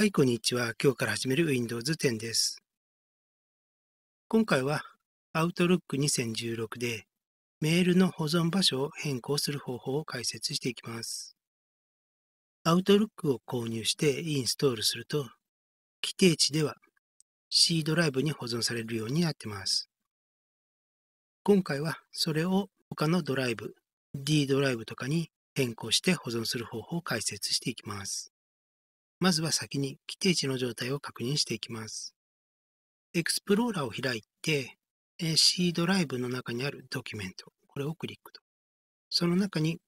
はい、こんにちは。今日から始める Windows 10です。今回は Outlook 2016でメールの保存場所を変更する方法を解説していきます。Outlook を購入してインストールすると、規定値では C ドライブに保存されるようになってます。今回はそれを他のドライブ、D ドライブとかに変更して保存する方法を解説していきます。まずは先に規定値の状態を確認していきます。エクスプローラーを開いて、C ドライブの中にあるドキュメント、これをクリックと。その中に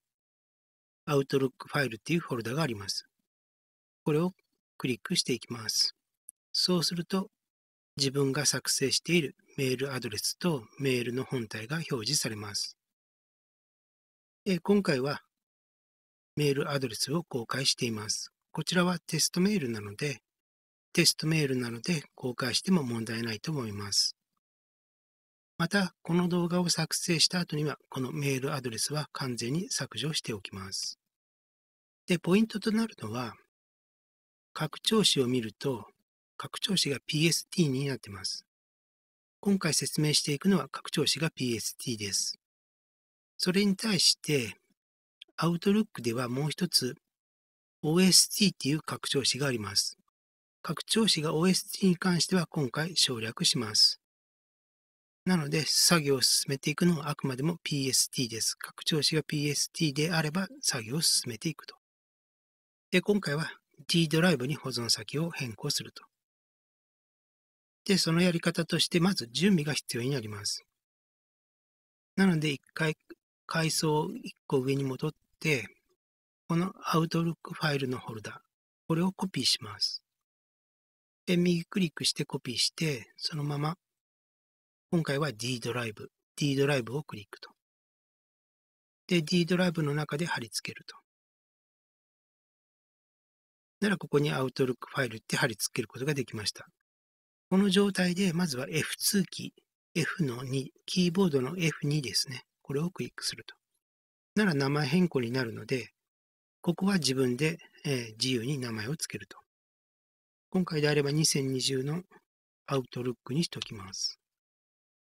Outlook ファイルっていうフォルダがあります。これをクリックしていきます。そうすると、自分が作成しているメールアドレスとメールの本体が表示されます。今回はメールアドレスを公開しています。こちらはテストメールなので、テストメールなので公開しても問題ないと思います。また、この動画を作成した後には、このメールアドレスは完全に削除しておきます。で、ポイントとなるのは、拡張子を見ると、拡張子が PST になってます。今回説明していくのは拡張子が PST です。それに対して、Outlook ではもう一つ OST っていう拡張子があります。拡張子が OST に関しては今回省略します。なので、作業を進めていくのはあくまでも PST です。拡張子が PST であれば作業を進めていくと。で、今回は D ドライブに保存先を変更すると。で、そのやり方として、まず準備が必要になります。なので、一回階層を1個上に戻って、このアウトルックファイルのホルダー、これをコピーします。で、右クリックしてコピーして、そのまま、今回は D ドライブ、D ドライブをクリックと。で、D ドライブの中で貼り付けると。なら、ここにアウトルックファイルって貼り付けることができました。この状態で、まずは F2 キー、F の2、キーボードの F2 ですね。これをクリックすると。なら名前変更になるので、ここは自分で、え自由に名前を付けると。今回であれば2020のアウトルックにしておきます。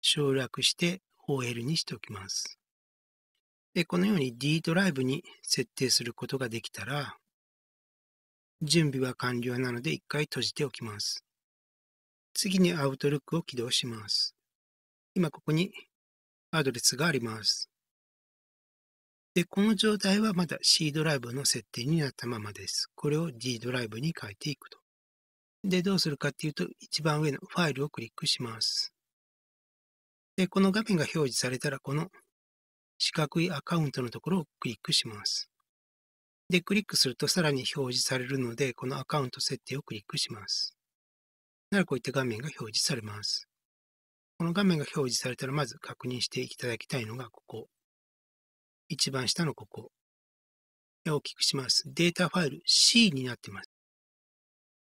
省略して OL にしておきます。でこのように D ドライブに設定することができたら、準備は完了なので一回閉じておきます。次に Outlook を起動します。今ここにアドレスがあります。で、この状態はまだ C ドライブの設定になったままです。これを D ドライブに変えていくと。で、どうするかっていうと、一番上のファイルをクリックします。で、この画面が表示されたら、この四角いアカウントのところをクリックします。で、クリックするとさらに表示されるので、このアカウント設定をクリックします。ならこういった画面が表示されます。この画面が表示されたら、まず確認していただきたいのが、ここ、一番下のここ。大きくします。データファイル C になっています。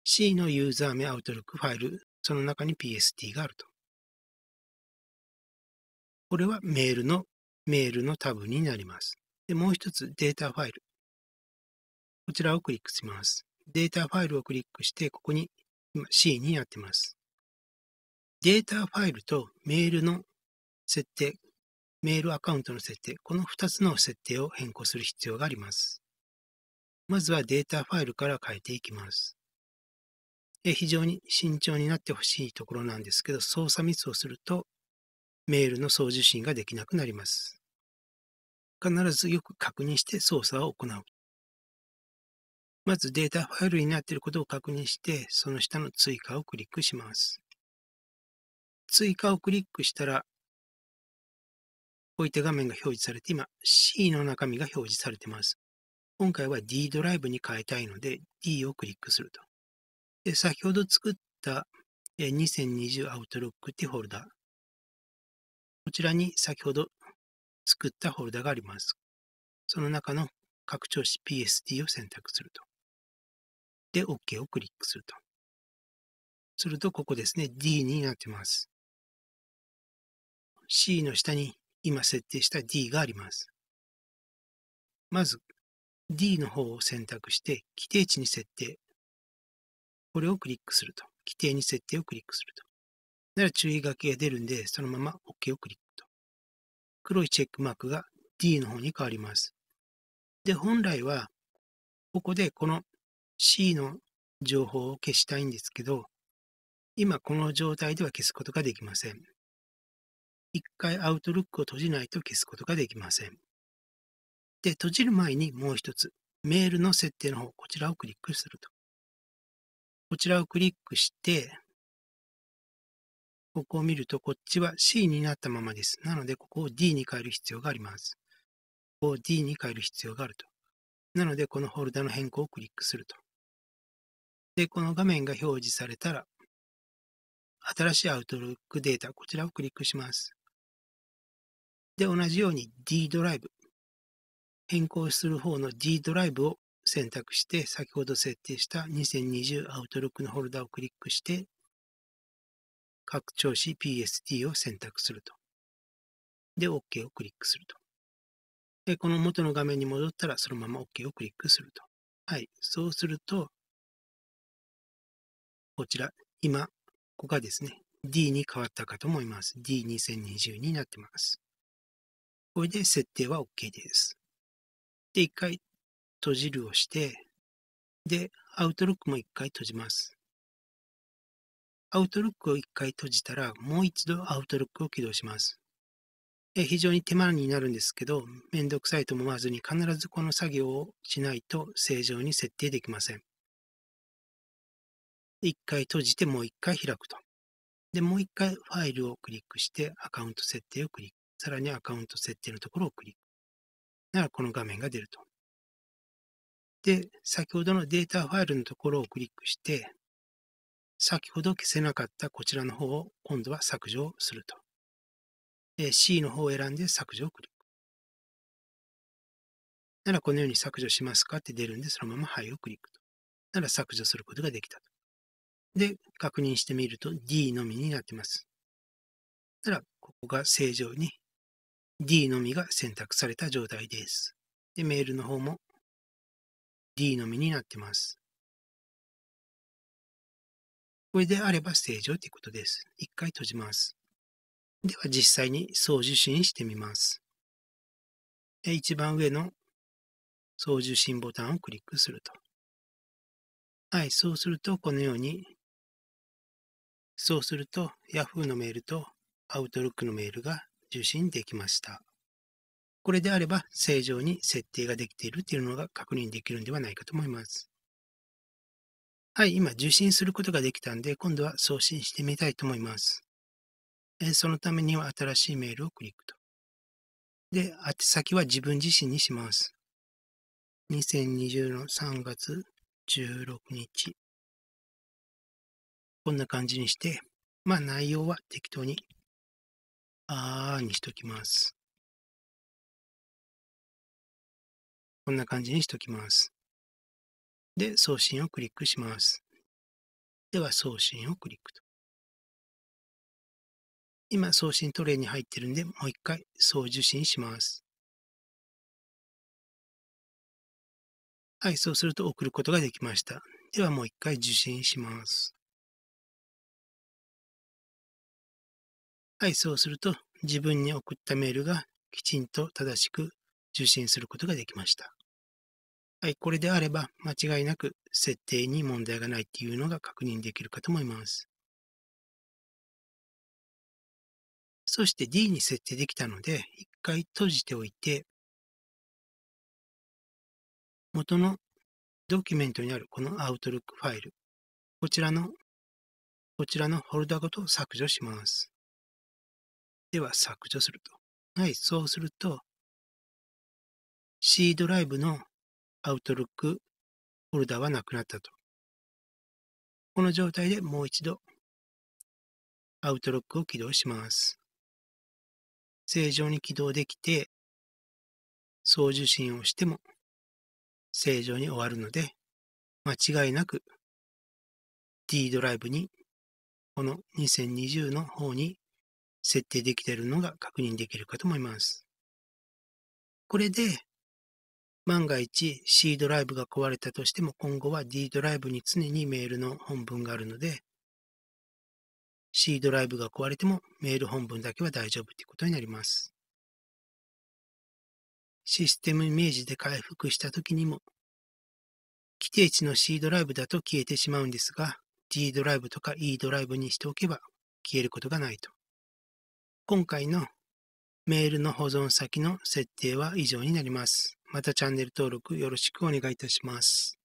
C のユーザー名アウトルックファイル、その中に PST があると。これはメールの、メールのタブになります。で、もう一つデータファイル。こちらをクリックします。データファイルをクリックして、ここに今 C になってます。データファイルとメールの設定、メールアカウントの設定、この2つの設定を変更する必要があります。まずはデータファイルから変えていきます。非常に慎重になってほしいところなんですけど、操作ミスをすると、メールの送受信ができなくなります。必ずよく確認して操作を行う。まずデータファイルになっていることを確認して、その下の追加をクリックします。追加をクリックしたら、おいて画面が表示されて、今 C の中身が表示されています。今回は D ドライブに変えたいので D をクリックすると。で先ほど作った2020 Outlook ってフォルダ。こちらに先ほど作ったフォルダがあります。その中の拡張子 PSD を選択すると。で、OK をクリックすると。すると、ここですね、D になってます。C の下に今設定した D があります。まず D の方を選択して規定値に設定。これをクリックすると。規定に設定をクリックすると。なら注意書きが出るんで、そのまま OK をクリックと。黒いチェックマークが D の方に変わります。で、本来は、ここでこの C の情報を消したいんですけど、今この状態では消すことができません。一回アウトルックを閉じないと消すことができません。で、閉じる前にもう一つ、メールの設定の方、こちらをクリックすると。こちらをクリックして、ここを見ると、こっちは C になったままです。なので、ここを D に変える必要があります。ここを D に変える必要があると。なので、このフォルダの変更をクリックすると。で、この画面が表示されたら、新しいアウトロックデータ、こちらをクリックします。で、同じように D ドライブ。変更する方の D ドライブを選択して、先ほど設定した2020アウトロックのフォルダをクリックして、拡張子 PST を選択すると。で、OK をクリックすると。で、この元の画面に戻ったら、そのまま OK をクリックすると。はい。そうすると、こちら、今、ここがですね、D に変わったかと思います。D2020 になってます。これで設定は OK です。で、一回閉じるをして、で、アウトロックも一回閉じます。アウトロックを一回閉じたら、もう一度アウトロックを起動します。非常に手間になるんですけど、めんどくさいと思わずに必ずこの作業をしないと正常に設定できません。一回閉じてもう一回開くと。で、もう一回ファイルをクリックしてアカウント設定をクリッさらにアカウント設定のところをクリック。ならこの画面が出ると。で、先ほどのデータファイルのところをクリックして、先ほど消せなかったこちらの方を今度は削除すると。C の方を選んで削除をクリック。ならこのように削除しますかって出るんで、そのままはいをクリックと。なら削除することができたと。で、確認してみると D のみになってます。なら、ここが正常に D のみが選択された状態です。で、メールの方も D のみになってます。これであれば正常ということです。一回閉じます。では実際に送受信してみます。一番上の送受信ボタンをクリックすると。はい、そうするとこのように、そうすると Yahoo のメールと Outlook のメールが受信できました。これであれば正常に設定ができているというのが確認できるんではないかと思います。はい、今受信することができたんで、今度は送信してみたいと思います。えそのためには新しいメールをクリックと。で、宛先は自分自身にします。2020の3月16日。こんな感じにして、まあ内容は適当にあーにしときます。こんな感じにしときます。で、送信をクリックします。では、送信をクリックと。今、送信トレイに入ってるんで、もう一回送受信します。はい、そうすると送ることができました。では、もう一回受信します。はい、そうすると自分に送ったメールがきちんと正しく受信することができました。はい、これであれば間違いなく設定に問題がないっていうのが確認できるかと思います。そして D に設定できたので、一回閉じておいて、元のドキュメントにあるこの Outlook ファイル、こちらの、こちらのフォルダごと削除します。では削除すると。はい、そうすると、C ドライブの Outlook フォルダはなくなったと。この状態でもう一度 Outlook を起動します。正常に起動できて、送受信をしても正常に終わるので、間違いなく D ドライブに、この2020の方に設定できているのが確認できるかと思います。これで、万が一 C ドライブが壊れたとしても今後は D ドライブに常にメールの本文があるので、C ドライブが壊れてもメール本文だけは大丈夫ということになります。システムイメージで回復した時にも、規定値の C ドライブだと消えてしまうんですが、D ドライブとか E ドライブにしておけば消えることがないと。今回のメールの保存先の設定は以上になります。またチャンネル登録よろしくお願いいたします。